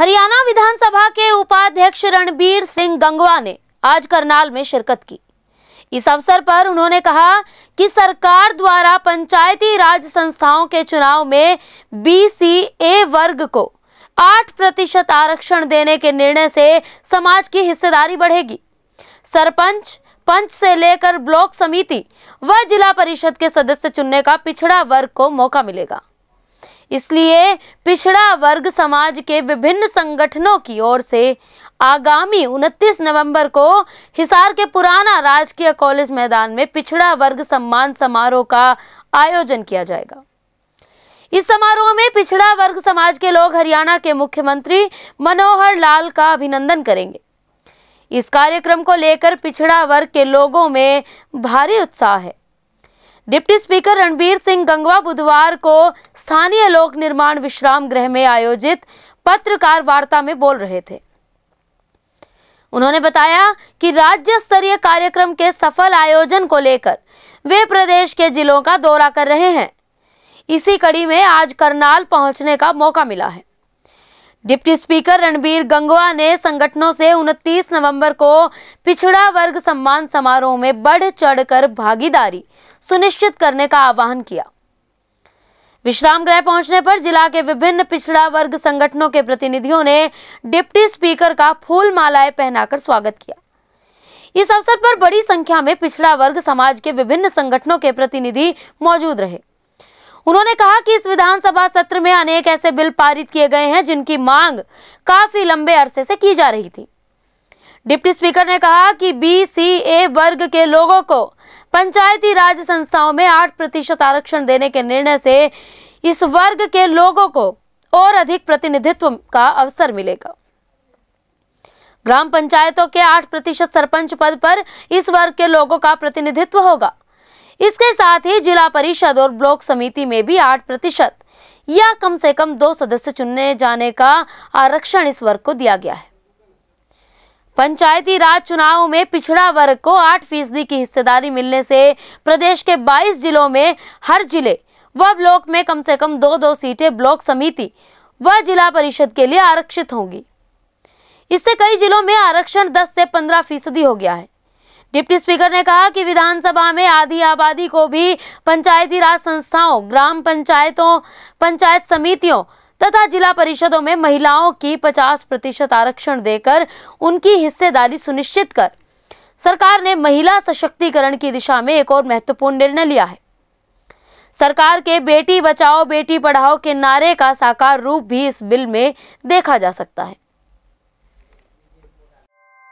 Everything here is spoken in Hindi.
हरियाणा विधानसभा के उपाध्यक्ष रणबीर सिंह गंगवा ने आज करनाल में शिरकत की इस अवसर पर उन्होंने कहा कि सरकार द्वारा पंचायती राज संस्थाओं के चुनाव में बी सी ए वर्ग को आठ प्रतिशत आरक्षण देने के निर्णय से समाज की हिस्सेदारी बढ़ेगी सरपंच पंच से लेकर ब्लॉक समिति व जिला परिषद के सदस्य चुनने का पिछड़ा वर्ग को मौका मिलेगा इसलिए पिछड़ा वर्ग समाज के विभिन्न संगठनों की ओर से आगामी 29 नवंबर को हिसार के पुराना राजकीय कॉलेज मैदान में पिछड़ा वर्ग सम्मान समारोह का आयोजन किया जाएगा इस समारोह में पिछड़ा वर्ग समाज के लोग हरियाणा के मुख्यमंत्री मनोहर लाल का अभिनंदन करेंगे इस कार्यक्रम को लेकर पिछड़ा वर्ग के लोगों में भारी उत्साह है डिप्टी स्पीकर रणबीर सिंह गंगवा बुधवार को स्थानीय लोक निर्माण विश्राम गृह में आयोजित पत्रकार वार्ता में बोल रहे थे उन्होंने बताया कि राज्य स्तरीय कार्यक्रम के सफल आयोजन को लेकर वे प्रदेश के जिलों का दौरा कर रहे हैं इसी कड़ी में आज करनाल पहुंचने का मौका मिला है डिप्टी स्पीकर रणबीर गंगवा ने संगठनों से 29 नवंबर को पिछड़ा वर्ग सम्मान समारोह में बढ़ चढ़कर भागीदारी सुनिश्चित करने का आह्वान किया विश्राम गृह पहुंचने पर जिला के विभिन्न पिछड़ा वर्ग संगठनों के प्रतिनिधियों ने डिप्टी स्पीकर का फूल मालाएं पहनाकर स्वागत किया इस अवसर पर बड़ी संख्या में पिछड़ा वर्ग समाज के विभिन्न संगठनों के प्रतिनिधि मौजूद रहे उन्होंने कहा कि इस विधानसभा सत्र में अनेक ऐसे बिल पारित किए गए हैं जिनकी मांग काफी लंबे अरसे से की जा रही थी डिप्टी स्पीकर ने कहा कि बी सी ए वर्ग के लोगों को पंचायती राज संस्थाओं में आठ प्रतिशत आरक्षण देने के निर्णय से इस वर्ग के लोगों को और अधिक प्रतिनिधित्व का अवसर मिलेगा ग्राम पंचायतों के आठ प्रतिशत सरपंच पद पर इस वर्ग के लोगों का प्रतिनिधित्व होगा इसके साथ ही जिला परिषद और ब्लॉक समिति में भी आठ प्रतिशत या कम से कम दो सदस्य चुनने जाने का आरक्षण इस वर्ग को दिया गया है पंचायती राज चुनाव में पिछड़ा वर्ग को आठ फीसदी की हिस्सेदारी मिलने से प्रदेश के 22 जिलों में हर जिले व ब्लॉक में कम से कम दो दो सीटें ब्लॉक समिति व जिला परिषद के लिए आरक्षित होंगी इससे कई जिलों में आरक्षण 10 से 15 फीसदी हो गया है डिप्टी स्पीकर ने कहा कि विधानसभा में आधी आबादी को भी पंचायती राज संस्थाओं ग्राम पंचायतों पंचायत समितियों तथा जिला परिषदों में महिलाओं की 50 प्रतिशत आरक्षण देकर उनकी हिस्सेदारी सुनिश्चित कर सरकार ने महिला सशक्तिकरण की दिशा में एक और महत्वपूर्ण निर्णय लिया है सरकार के बेटी बचाओ बेटी पढ़ाओ के नारे का साकार रूप भी इस बिल में देखा जा सकता है